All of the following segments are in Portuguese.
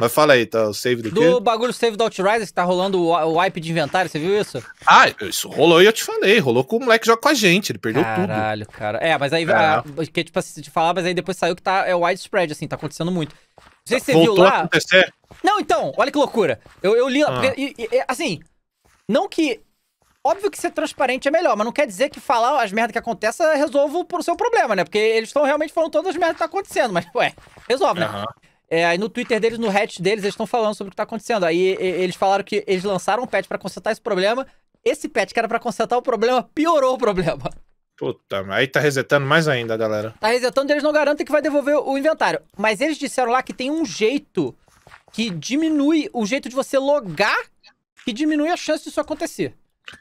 Mas fala aí, tá o save do, do quê? Do bagulho save do Outriders que tá rolando o wipe de inventário, você viu isso? Ah, isso rolou e eu te falei. Rolou com o moleque joga com a gente, ele perdeu Caralho, tudo. Caralho, cara. É, mas aí, é. ah, que tipo assim, de falar, mas aí depois saiu que tá, é widespread, assim, tá acontecendo muito. Não sei se você Voltou viu lá. A acontecer. Não, então, olha que loucura. Eu, eu li, ah. porque, e, e, assim, não que Óbvio que ser transparente é melhor, mas não quer dizer que falar as merdas que acontecem resolva o seu problema, né? Porque eles estão realmente falando todas as merdas que tá acontecendo, mas, ué, resolve, né? Uhum. É, aí no Twitter deles, no Hatch deles, eles estão falando sobre o que tá acontecendo. Aí e, eles falaram que eles lançaram um patch para consertar esse problema. Esse patch que era para consertar o problema piorou o problema. Puta, aí tá resetando mais ainda, galera. Tá resetando, eles não garantem que vai devolver o inventário. Mas eles disseram lá que tem um jeito que diminui o jeito de você logar que diminui a chance disso acontecer.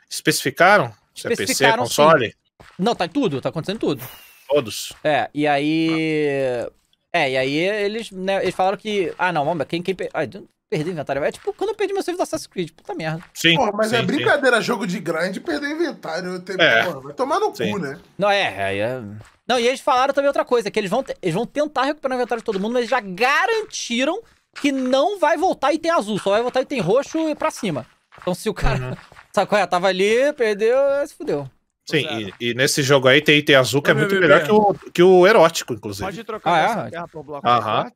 Especificaram? Se é PC, console? Sim. Não, tá em tudo, tá acontecendo tudo. Todos. É, e aí. Ah. É, e aí eles, né, eles falaram que. Ah, não, vamos, quem, quem. perdeu. perder inventário. É tipo quando eu perdi meu save do Assassin's Creed, puta merda. Sim. Porra, mas sim, é brincadeira, sim. jogo de grande perder inventário. Tem, é. Porra, vai tomar no sim. cu, né? Não, é, é, é, Não, e eles falaram também outra coisa, que eles vão, eles vão tentar recuperar o inventário de todo mundo, mas eles já garantiram que não vai voltar item azul, só vai voltar item roxo e pra cima. Então se o cara. Uhum. Sabe é? Tava ali, perdeu, se fudeu. Sim, e, e, nesse jogo aí, tem, TNT Azul, que é muito melhor que o, que o erótico, inclusive. Pode trocar ah, é? essa é? terra por bloco Aham.